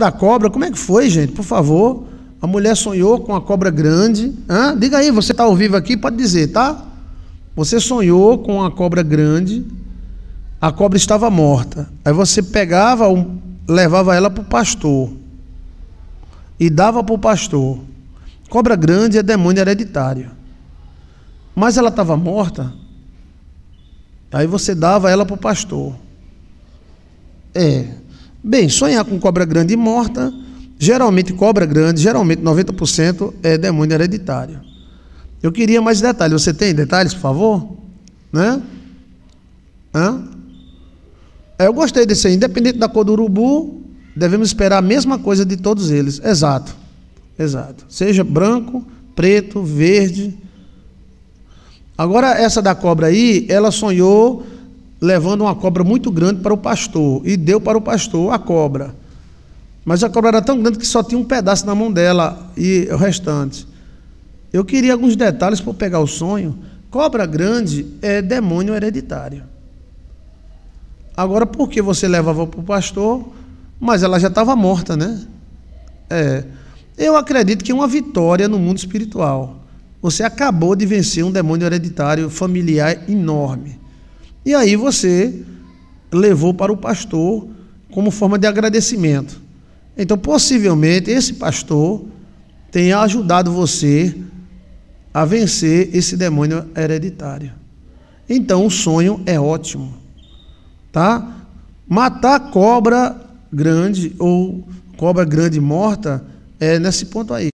da cobra. Como é que foi, gente? Por favor. A mulher sonhou com a cobra grande. Hã? Diga aí, você está ao vivo aqui, pode dizer, tá? Você sonhou com a cobra grande, a cobra estava morta. Aí você pegava, levava ela para o pastor e dava para o pastor. Cobra grande é demônio hereditário. Mas ela estava morta. Aí você dava ela para o pastor. É, Bem, sonhar com cobra grande e morta, geralmente cobra grande, geralmente 90% é demônio hereditário. Eu queria mais detalhes. Você tem detalhes, por favor? Né? Hã? É, eu gostei desse aí. Independente da cor do urubu, devemos esperar a mesma coisa de todos eles. Exato. Exato. Seja branco, preto, verde. Agora, essa da cobra aí, ela sonhou levando uma cobra muito grande para o pastor e deu para o pastor a cobra. Mas a cobra era tão grande que só tinha um pedaço na mão dela e o restante. Eu queria alguns detalhes para pegar o sonho. Cobra grande é demônio hereditário. Agora, por que você levava para o pastor, mas ela já estava morta, né? É. Eu acredito que é uma vitória no mundo espiritual. Você acabou de vencer um demônio hereditário familiar enorme. E aí você levou para o pastor como forma de agradecimento. Então, possivelmente, esse pastor tenha ajudado você a vencer esse demônio hereditário. Então, o sonho é ótimo. Tá? Matar cobra grande ou cobra grande morta é nesse ponto aí.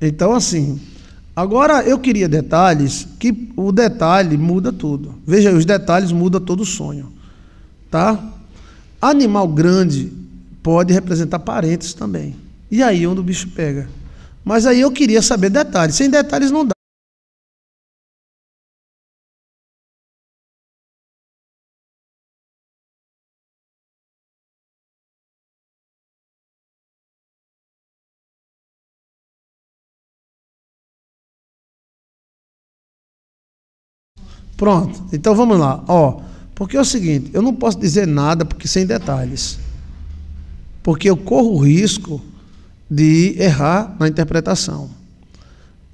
Então, assim, agora eu queria detalhes, que o detalhe muda tudo. Veja aí, os detalhes mudam todo o sonho. Tá? Animal grande pode representar parentes também. E aí onde o bicho pega. Mas aí eu queria saber detalhes. Sem detalhes não dá. Pronto. Então vamos lá. Ó, porque é o seguinte, eu não posso dizer nada porque sem detalhes. Porque eu corro o risco de errar na interpretação.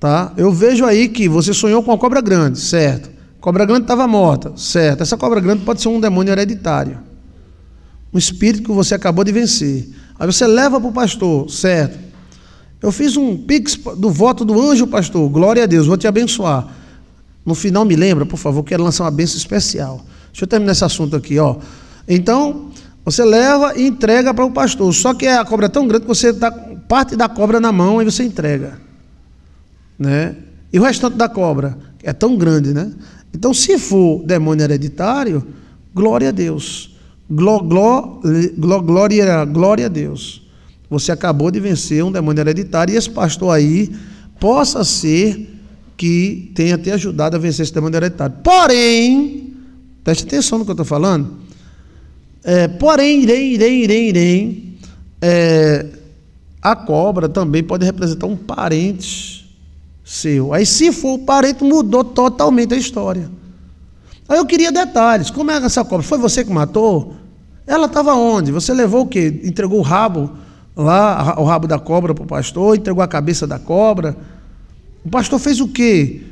Tá? Eu vejo aí que você sonhou com a cobra grande, certo? cobra grande estava morta, certo? Essa cobra grande pode ser um demônio hereditário. Um espírito que você acabou de vencer. Aí você leva para o pastor, certo? Eu fiz um pix do voto do anjo, pastor. Glória a Deus, vou te abençoar. No final, me lembra, por favor, quero lançar uma benção especial. Deixa eu terminar esse assunto aqui, ó. Então, você leva e entrega para o pastor. Só que a cobra é tão grande que você dá parte da cobra na mão e você entrega. Né? E o restante da cobra é tão grande, né? Então, se for demônio hereditário, glória a Deus. Gló, gló, gló, glória, glória a Deus. Você acabou de vencer um demônio hereditário e esse pastor aí possa ser que tenha te ajudado a vencer esse demônio hereditário. Porém, preste atenção no que eu estou falando. É, porém, irem, irem, irem, irem. É, a cobra também pode representar um parente seu. Aí, se for o parente, mudou totalmente a história. Aí eu queria detalhes. Como é essa cobra? Foi você que matou? Ela estava onde? Você levou o quê? Entregou o rabo lá, o rabo da cobra para o pastor? Entregou a cabeça da cobra? O pastor fez o quê?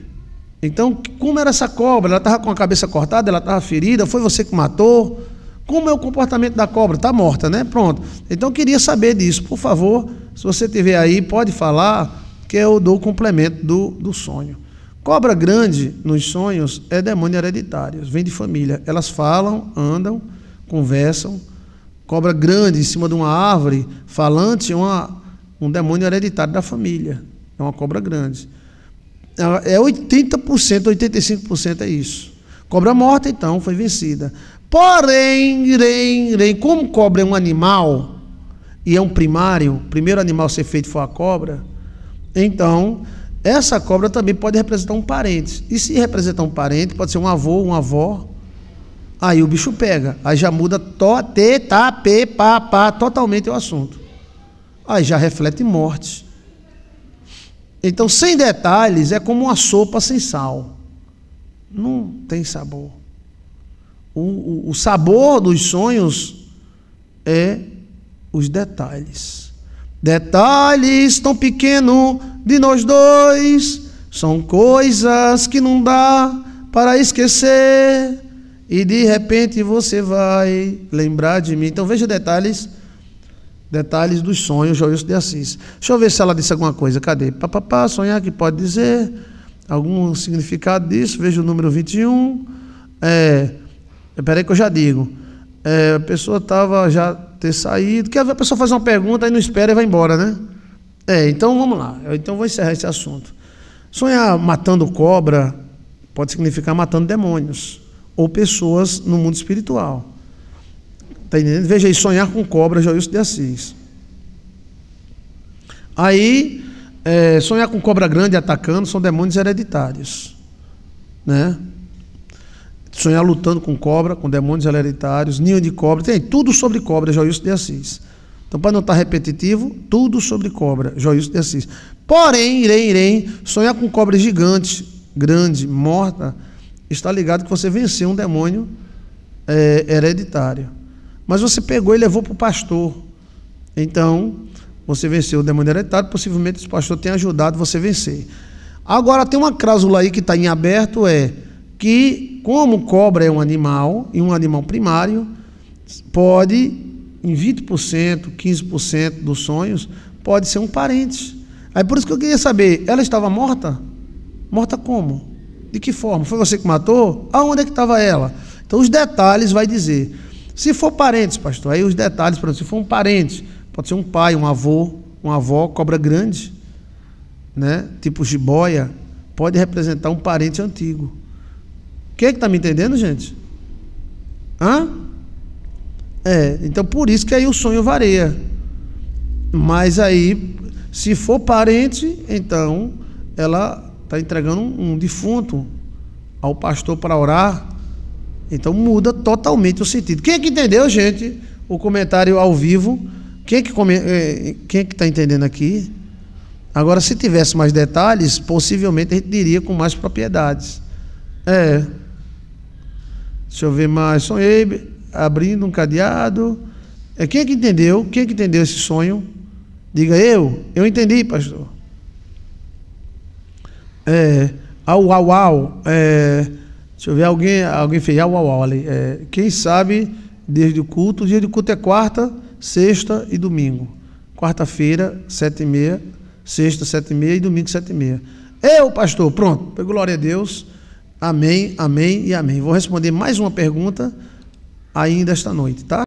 Então, como era essa cobra? Ela estava com a cabeça cortada, ela estava ferida, foi você que matou? Como é o comportamento da cobra? Está morta, né? Pronto. Então, queria saber disso. Por favor, se você tiver aí, pode falar, que eu dou o complemento do, do sonho. Cobra grande nos sonhos é demônio hereditário, vem de família. Elas falam, andam, conversam. Cobra grande em cima de uma árvore falante é uma, um demônio hereditário da família. É uma cobra grande. É 80%, 85% é isso. Cobra morta, então, foi vencida. Porém, rem, rem, como cobra é um animal e é um primário, o primeiro animal a ser feito foi a cobra, então essa cobra também pode representar um parente. E se representar um parente, pode ser um avô, uma avó. Aí o bicho pega. Aí já muda to, te, ta, pe, pa, pa, totalmente o assunto. Aí já reflete morte. Então, sem detalhes, é como uma sopa sem sal. Não tem sabor. O, o, o sabor dos sonhos é os detalhes. Detalhes tão pequeno de nós dois são coisas que não dá para esquecer e de repente você vai lembrar de mim. Então veja detalhes Detalhes dos sonhos, Joilson de Assis. Deixa eu ver se ela disse alguma coisa. Cadê? Papapá, sonhar que pode dizer. Algum significado disso? Veja o número 21. É, é, peraí que eu já digo. É, a pessoa estava já ter saído. Que a pessoa faz uma pergunta, e não espera e vai embora, né? É, então vamos lá. Eu, então vou encerrar esse assunto. Sonhar matando cobra pode significar matando demônios ou pessoas no mundo espiritual. Tá entendendo? Veja aí, sonhar com cobra, Joilson de Assis. Aí, é, sonhar com cobra grande atacando são demônios hereditários. Né? Sonhar lutando com cobra, com demônios hereditários, ninho de cobra, tem tudo sobre cobra, Joilson de Assis. Então, para não estar tá repetitivo, tudo sobre cobra, Joilson de Assis. Porém, irei, irei, sonhar com cobra gigante, grande, morta, está ligado que você venceu um demônio é, hereditário. Mas você pegou e levou para o pastor. Então, você venceu o demônio hereditário, possivelmente esse pastor tenha ajudado você a vencer. Agora, tem uma cláusula aí que está em aberto, é que como cobra é um animal, e um animal primário, pode, em 20%, 15% dos sonhos, pode ser um parente. Aí por isso que eu queria saber, ela estava morta? Morta como? De que forma? Foi você que matou? Aonde é que estava ela? Então os detalhes vai dizer. Se for parentes, pastor, aí os detalhes, por exemplo, se for um parente, pode ser um pai, um avô, uma avó, cobra grande, né? tipo jiboia, pode representar um parente antigo. Quem é que está me entendendo, gente? Hã? É, então por isso que aí o sonho varia. Mas aí, se for parente, então ela está entregando um, um defunto ao pastor para orar então muda totalmente o sentido. Quem é que entendeu, gente, o comentário ao vivo? Quem é que come... Eh, quem é que está entendendo aqui? Agora, se tivesse mais detalhes, possivelmente a gente diria com mais propriedades. É. Deixa eu ver mais. Sonhei abrindo um cadeado. É quem é que entendeu? Quem é que entendeu esse sonho? Diga eu. Eu entendi, pastor. É. Au, au, au. É. Deixa eu ver, alguém, alguém fez ah, au, au, au, ali. É, quem sabe desde o culto, o dia de culto é quarta, sexta e domingo. Quarta-feira, sete e meia, sexta, sete e meia e domingo, sete e meia. Eu, pastor, pronto, glória a Deus. Amém, amém e amém. Vou responder mais uma pergunta ainda esta noite, tá?